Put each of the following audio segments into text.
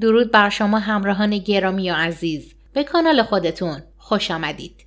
درود بر شما همراهان گرامی و عزیز به کانال خودتون خوش آمدید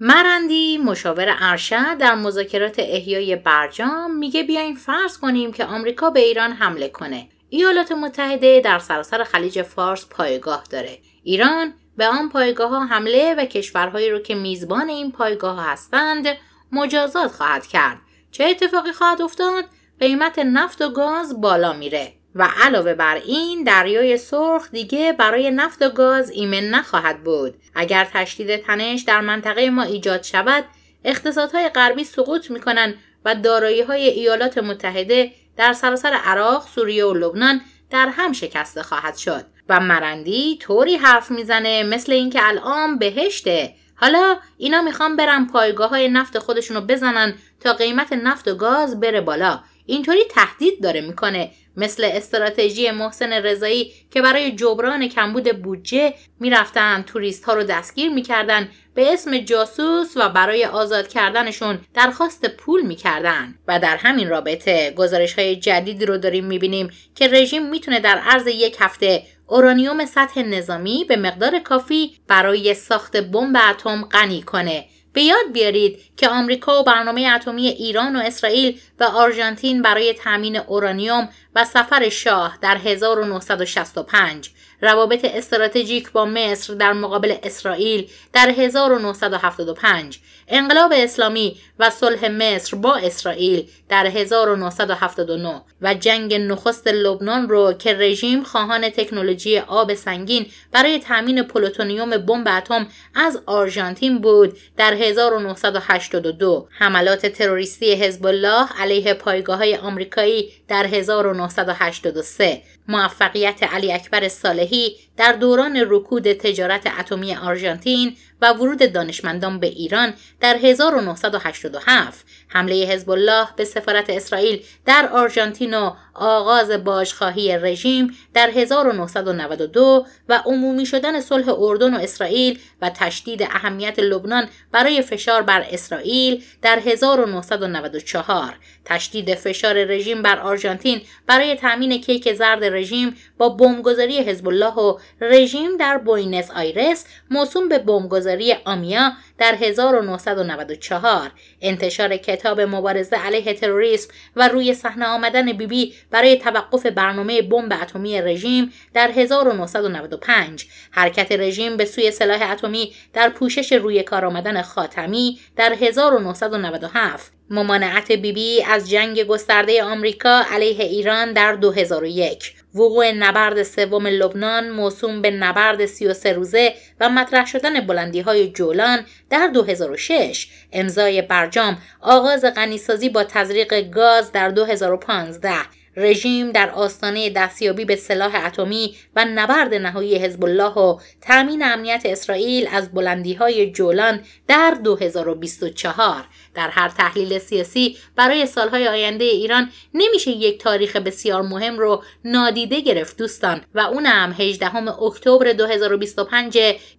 مرندی مشاور ارشد در مذاکرات احیای برجام میگه بیاین فرض کنیم که آمریکا به ایران حمله کنه ایالات متحده در سراسر خلیج فارس پایگاه داره ایران به آن پایگاه ها حمله و کشورهایی رو که میزبان این پایگاه ها هستند مجازات خواهد کرد چه اتفاقی خواهد افتاد قیمت نفت و گاز بالا میره و علاوه بر این دریای سرخ دیگه برای نفت و گاز ایمن نخواهد بود اگر تشدید تنش در منطقه ما ایجاد شود اقتصادهای غربی سقوط میکنند و دارایی های ایالات متحده در سراسر عراق، سوریه و لبنان در هم شکسته خواهد شد و مرندی طوری حرف میزنه مثل اینکه الان بهشته حالا اینا میخوان برن پایگاه های نفت خودشونو بزنن تا قیمت نفت و گاز بره بالا اینطوری تهدید داره میکنه مثل استراتژی محسن رضایی که برای جبران کمبود بودجه میرفتن توریست ها رو دستگیر میکردن به اسم جاسوس و برای آزاد کردنشون درخواست پول میکردن و در همین رابطه گزارش های جدیدی رو داریم میبینیم که رژیم میتونه در عرض یک هفته اورانیوم سطح نظامی به مقدار کافی برای ساخت بمب اتم غنی کنه به یاد بیارید که آمریکا و برنامه اتمی ایران و اسرائیل و آرژانتین برای تامین اورانیوم و سفر شاه در 1965 روابط استراتژیک با مصر در مقابل اسرائیل در 1975 انقلاب اسلامی و صلح مصر با اسرائیل در 1979 و جنگ نخست لبنان رو که رژیم خواهان تکنولوژی آب سنگین برای تامین پلوتونیوم بمب اتم از آرژانتین بود در 1982 حملات تروریستی حزب الله علیه پایگاه های آمریکایی در 1983 موفقیت علی اکبر صالحی در دوران رکود تجارت اتمی آرژانتین و ورود دانشمندان به ایران در 1987 حمله حزب الله به سفارت اسرائیل در آرژانتین و آغاز باجخواهی رژیم در 1992 و عمومی شدن صلح اردن و اسرائیل و تشدید اهمیت لبنان برای فشار بر اسرائیل در 1994 تشدید فشار رژیم بر آرژانتین برای تامین کیک زرد رژیم با بمبگذاری حزب الله و رژیم در بوینس آیرس موسوم به بمبگذاری آمیا در 1994 انتشار کتاب مبارزه علیه تروریسم و روی صحنه آمدن بیبی برای توقف برنامه بمب اتمی رژیم در 1995 حرکت رژیم به سوی سلاح اتمی در پوشش روی کار آمدن خاتمی در 1997 ممانعت بیبی از جنگ گسترده آمریکا علیه ایران در 2001 وقوع نبرد سوم لبنان موسوم به نبرد 33 روزه و مطرح شدن بلندی های جولان در 2006 امضای برجام آغاز غنیسازی با تزریق گاز در 2015 رژیم در آستانه دستیابی به سلاح اتمی و نبرد نهایی حزب الله و تامین امنیت اسرائیل از بلندی های جولان در 2024 در هر تحلیل سیاسی برای سالهای آینده ایران نمیشه یک تاریخ بسیار مهم رو نادیده گرفت دوستان و اونم 18 اکتبر 2025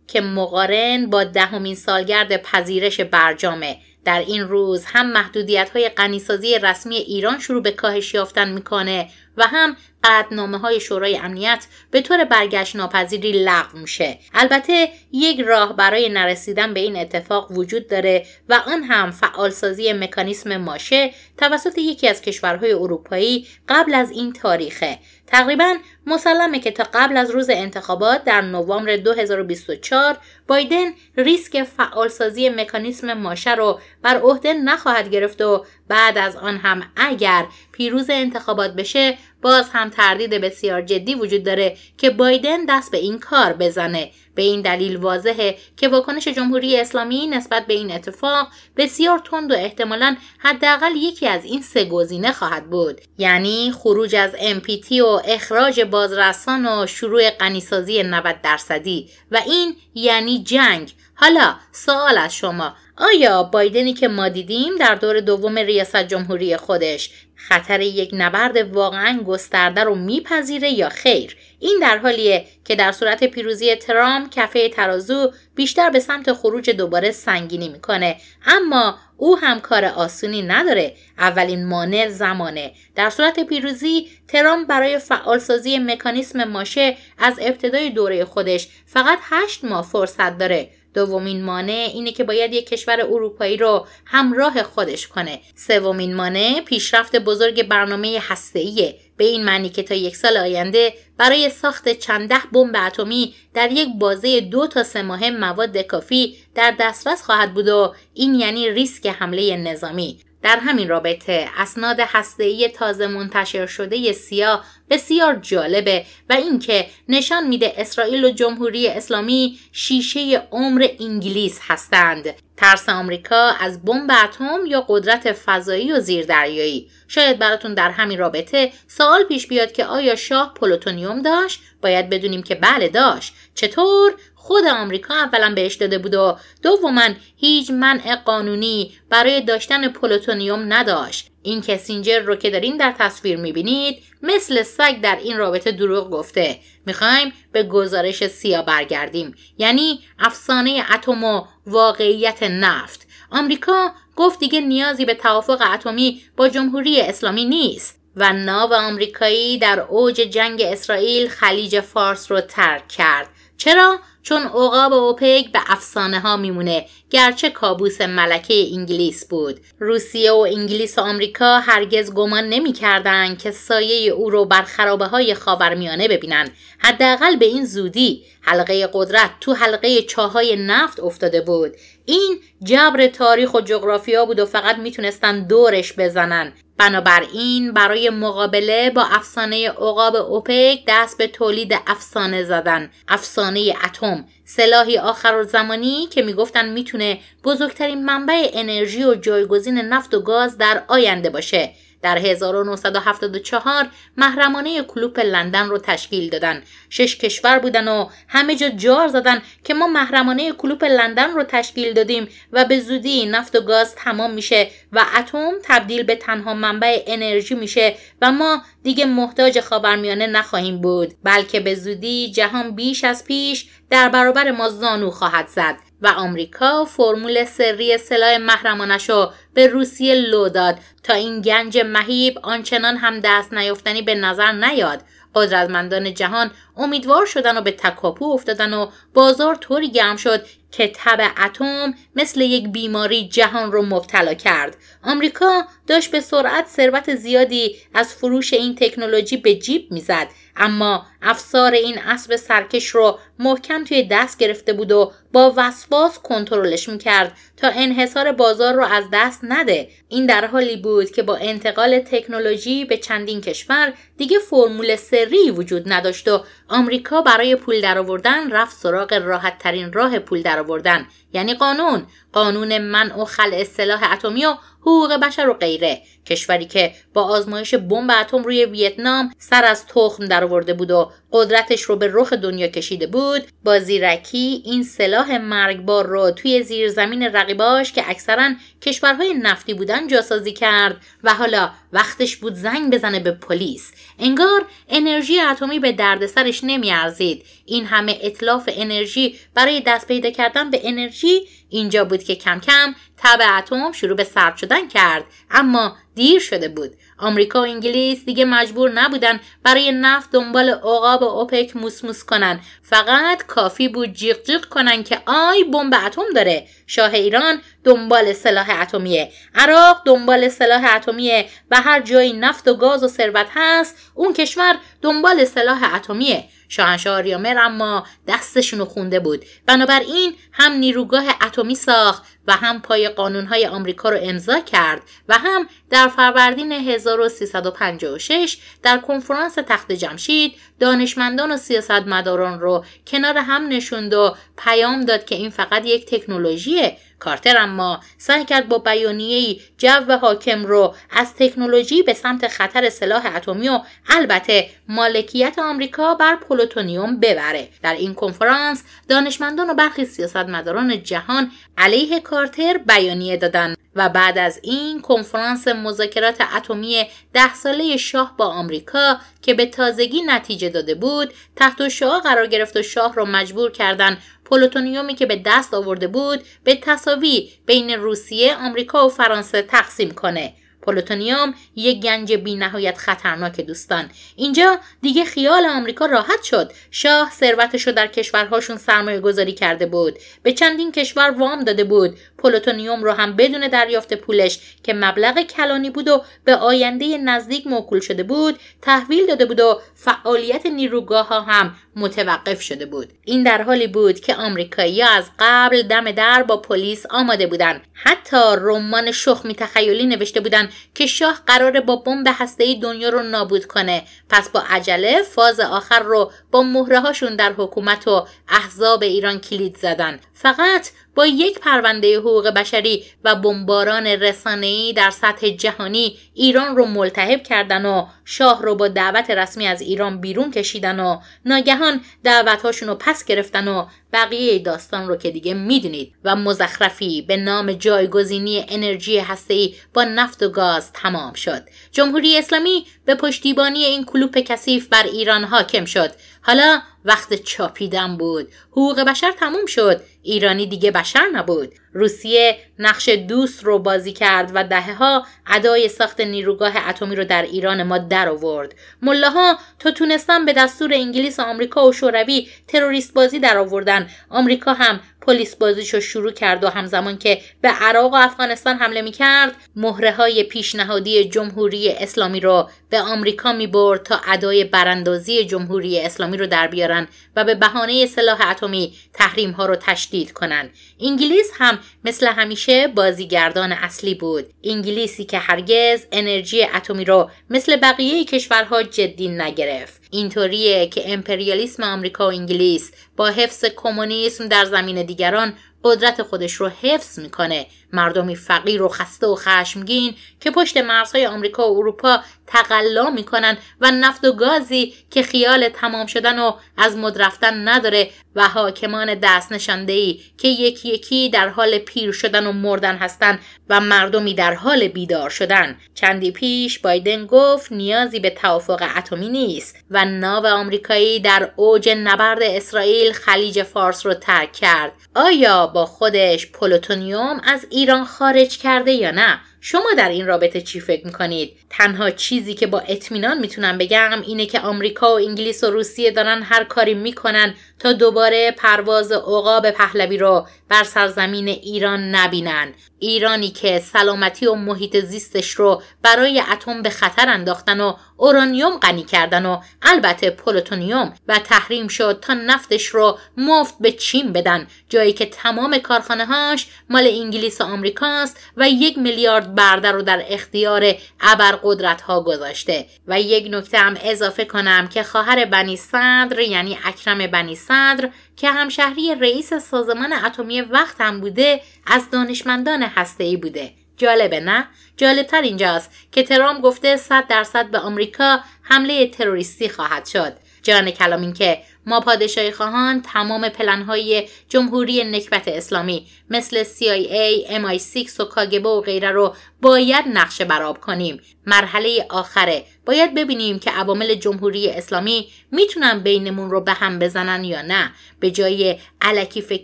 که مقارن با دهمین سالگرد پذیرش برجامه در این روز هم محدودیت های غنیسازی رسمی ایران شروع به کاهش یافتن میکنه و هم قطنامه های شورای امنیت به طور برگشت ناپذیری لغو میشه البته یک راه برای نرسیدن به این اتفاق وجود داره و آن هم فعالسازی مکانیسم ماشه توسط یکی از کشورهای اروپایی قبل از این تاریخه تقریبا مسلمه که تا قبل از روز انتخابات در نوامبر 2024 بایدن ریسک فعالسازی مکانیسم ماشه رو بر عهده نخواهد گرفت و بعد از آن هم اگر پیروز انتخابات بشه باز هم تردید بسیار جدی وجود داره که بایدن دست به این کار بزنه به این دلیل واضحه که واکنش جمهوری اسلامی نسبت به این اتفاق بسیار تند و احتمالا حداقل یکی از این سه گزینه خواهد بود یعنی خروج از امپیتی و اخراج بازرسان و شروع قنیسازی 90 درصدی و این یعنی جنگ حالا سوال از شما آیا بایدنی که ما دیدیم در دور دوم ریاست جمهوری خودش خطر یک نبرد واقعا گسترده رو میپذیره یا خیر این در حالیه که در صورت پیروزی ترام کفه ترازو بیشتر به سمت خروج دوباره سنگینی میکنه اما او هم کار آسونی نداره اولین مانع زمانه در صورت پیروزی ترام برای فعالسازی مکانیسم ماشه از ابتدای دوره خودش فقط هشت ماه فرصت داره دومین مانع اینه که باید یک کشور اروپایی رو همراه خودش کنه سومین مانع پیشرفت بزرگ برنامه هسته‌ایه به این معنی که تا یک سال آینده برای ساخت چند ده بمب اتمی در یک بازه دو تا سه ماه مواد کافی در دسترس خواهد بود و این یعنی ریسک حمله نظامی در همین رابطه اسناد هسته‌ای تازه منتشر شده سیا بسیار جالبه و اینکه نشان میده اسرائیل و جمهوری اسلامی شیشه عمر انگلیس هستند ترس آمریکا از بمب اتم یا قدرت فضایی و زیردریایی شاید براتون در همین رابطه سوال پیش بیاد که آیا شاه پلوتونیوم داشت باید بدونیم که بله داشت چطور خود آمریکا اولا بهش داده بود و دوما هیچ منع قانونی برای داشتن پلوتونیوم نداشت این کسینجر رو که دارین در تصویر میبینید مثل سگ در این رابطه دروغ گفته میخوایم به گزارش سیا برگردیم یعنی افسانه اتم و واقعیت نفت آمریکا گفت دیگه نیازی به توافق اتمی با جمهوری اسلامی نیست و ناو آمریکایی در اوج جنگ اسرائیل خلیج فارس رو ترک کرد چرا؟ چون اوقاب اوپک به افسانه ها میمونه گرچه کابوس ملکه انگلیس بود روسیه و انگلیس و آمریکا هرگز گمان نمیکردند که سایه او رو بر خرابه های خاورمیانه ببینن حداقل به این زودی حلقه قدرت تو حلقه چاهای نفت افتاده بود این جبر تاریخ و جغرافیا بود و فقط میتونستن دورش بزنن بنابراین برای مقابله با افسانه عقاب اوپک دست به تولید افسانه زدن افسانه اتم سلاحی آخر زمانی که میگفتن میتونه بزرگترین منبع انرژی و جایگزین نفت و گاز در آینده باشه در 1974 محرمانه کلوپ لندن رو تشکیل دادن شش کشور بودن و همه جا جار زدن که ما محرمانه کلوپ لندن رو تشکیل دادیم و به زودی نفت و گاز تمام میشه و اتم تبدیل به تنها منبع انرژی میشه و ما دیگه محتاج خاورمیانه نخواهیم بود بلکه به زودی جهان بیش از پیش در برابر ما زانو خواهد زد و آمریکا فرمول سری سلاح محرمانش رو به روسیه لو داد تا این گنج مهیب آنچنان هم دست نیافتنی به نظر نیاد قدرتمندان جهان امیدوار شدن و به تکاپو افتادن و بازار طوری گرم شد که تب اتم مثل یک بیماری جهان رو مبتلا کرد آمریکا داشت به سرعت ثروت زیادی از فروش این تکنولوژی به جیب میزد اما افسار این اسب سرکش رو محکم توی دست گرفته بود و با وسواس کنترلش میکرد تا انحصار بازار رو از دست نده این در حالی بود که با انتقال تکنولوژی به چندین کشور دیگه فرمول سری وجود نداشت و آمریکا برای پول درآوردن رفت سراغ راحت ترین راه پول درآوردن یعنی قانون قانون منع و خلع سلاح اتمی و حقوق بشر و غیره کشوری که با آزمایش بمب اتم روی ویتنام سر از تخم درآورده بود و قدرتش رو به رخ دنیا کشیده بود با زیرکی این سلاح مرگبار رو توی زیرزمین رقیباش که اکثرا کشورهای نفتی بودن جاسازی کرد و حالا وقتش بود زنگ بزنه به پلیس انگار انرژی اتمی به دردسرش نمیارزید این همه اطلاف انرژی برای دست پیدا کردن به انرژی اینجا بود که کم کم تب اتم شروع به سرد شدن کرد اما دیر شده بود آمریکا و انگلیس دیگه مجبور نبودن برای نفت دنبال عقاب و اوپک موسموس کنن فقط کافی بود جیغ جیغ کنن که آی بمب اتم داره شاه ایران دنبال سلاح اتمیه عراق دنبال سلاح اتمیه و هر جایی نفت و گاز و ثروت هست اون کشور دنبال سلاح اتمیه شاهنشاه ریامر اما دستشونو خونده بود بنابراین هم نیروگاه اتمی ساخت و هم پای قانونهای آمریکا رو امضا کرد و هم در فروردین 1356 در کنفرانس تخت جمشید دانشمندان و سیاستمداران رو کنار هم نشوند و پیام داد که این فقط یک تکنولوژیه کارتر اما سعی کرد با ای جو حاکم رو از تکنولوژی به سمت خطر سلاح اتمی و البته مالکیت آمریکا بر پلوتونیوم ببره در این کنفرانس دانشمندان و برخی سیاستمداران جهان علیه کارتر بیانیه دادند و بعد از این کنفرانس مذاکرات اتمی ده ساله شاه با آمریکا که به تازگی نتیجه داده بود تحت شاه قرار گرفت و شاه را مجبور کردن پلوتونیومی که به دست آورده بود به تصاوی بین روسیه، آمریکا و فرانسه تقسیم کنه پلوتونیوم یک گنج بینهایت خطرناک دوستان اینجا دیگه خیال آمریکا راحت شد شاه ثروتش رو در کشورهاشون سرمایه گذاری کرده بود به چندین کشور وام داده بود پلوتونیوم رو هم بدون دریافت پولش که مبلغ کلانی بود و به آینده نزدیک موکول شده بود تحویل داده بود و فعالیت نیروگاه ها هم متوقف شده بود این در حالی بود که آمریکایی‌ها از قبل دم در با پلیس آماده بودند حتی رمان شخمی تخیلی نوشته بودند که شاه قراره با بمب هسته‌ای دنیا رو نابود کنه پس با عجله فاز آخر رو با مهرههاشون در حکومت و احزاب ایران کلید زدن فقط با یک پرونده حقوق بشری و بمباران رسانه‌ای در سطح جهانی ایران رو ملتهب کردن و شاه رو با دعوت رسمی از ایران بیرون کشیدن و ناگهان دعوتهاشون رو پس گرفتن و بقیه داستان رو که دیگه میدونید و مزخرفی به نام جایگزینی انرژی هسته‌ای با نفت و گاز تمام شد جمهوری اسلامی به پشتیبانی این کلوپ کثیف بر ایران حاکم شد حالا وقت چاپیدن بود حقوق بشر تموم شد ایرانی دیگه بشر نبود روسیه نقش دوست رو بازی کرد و دهه ادای ساخت نیروگاه اتمی رو در ایران ما در آورد ملاها تا تونستن به دستور انگلیس و آمریکا و شوروی تروریست بازی در آوردن آمریکا هم پلیس بازیشو شروع کرد و همزمان که به عراق و افغانستان حمله میکرد مهره های پیشنهادی جمهوری اسلامی رو به آمریکا میبرد تا ادای براندازی جمهوری اسلامی رو در بیارن و به بهانه سلاح اتمی تحریم ها رو تشدید کنن انگلیس هم مثل همیشه بازیگردان اصلی بود انگلیسی که هرگز انرژی اتمی رو مثل بقیه کشورها جدی نگرفت اینطوریه که امپریالیسم آمریکا و انگلیس با حفظ کمونیسم در زمین دیگران قدرت خودش رو حفظ میکنه مردمی فقیر و خسته و خشمگین که پشت مرزهای آمریکا و اروپا تقلا میکنن و نفت و گازی که خیال تمام شدن و از مد رفتن نداره و حاکمان دست نشانده ای که یکی یکی در حال پیر شدن و مردن هستند و مردمی در حال بیدار شدن چندی پیش بایدن گفت نیازی به توافق اتمی نیست و ناو آمریکایی در اوج نبرد اسرائیل خلیج فارس رو ترک کرد آیا با خودش پلوتونیوم از ایران خارج کرده یا نه شما در این رابطه چی فکر میکنید تنها چیزی که با اطمینان میتونم بگم اینه که آمریکا و انگلیس و روسیه دارن هر کاری میکنن تا دوباره پرواز عقاب پهلوی را بر سرزمین ایران نبینند ایرانی که سلامتی و محیط زیستش رو برای اتم به خطر انداختن و اورانیوم غنی کردن و البته پلوتونیوم و تحریم شد تا نفتش رو مفت به چین بدن جایی که تمام کارخانه هاش مال انگلیس و آمریکاست و یک میلیارد برده رو در اختیار ابرقدرت ها گذاشته و یک نکته هم اضافه کنم که خواهر بنی صدر یعنی اکرم بنی صدر که همشهری رئیس سازمان اتمی وقت هم بوده از دانشمندان هسته ای بوده جالبه نه جالبتر اینجاست که ترامپ گفته 100 درصد به آمریکا حمله تروریستی خواهد شد جان کلام این که ما پادشاهی خواهان تمام پلنهای جمهوری نکبت اسلامی مثل CIA, MI6 و کاگبه و غیره رو باید نقشه براب کنیم. مرحله آخره باید ببینیم که عوامل جمهوری اسلامی میتونن بینمون رو به هم بزنن یا نه. به جای علکی فکر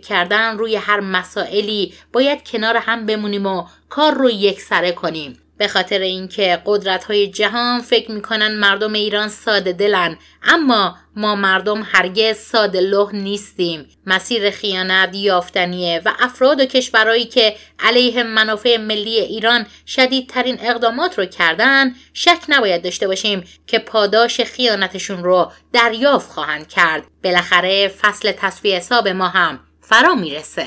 کردن روی هر مسائلی باید کنار هم بمونیم و کار رو یکسره کنیم. به خاطر اینکه قدرت های جهان فکر میکنن مردم ایران ساده دلن اما ما مردم هرگز ساده لح نیستیم مسیر خیانت یافتنیه و افراد و کشورهایی که علیه منافع ملی ایران شدیدترین اقدامات رو کردن شک نباید داشته باشیم که پاداش خیانتشون رو دریافت خواهند کرد بالاخره فصل تصفیه حساب ما هم فرا میرسه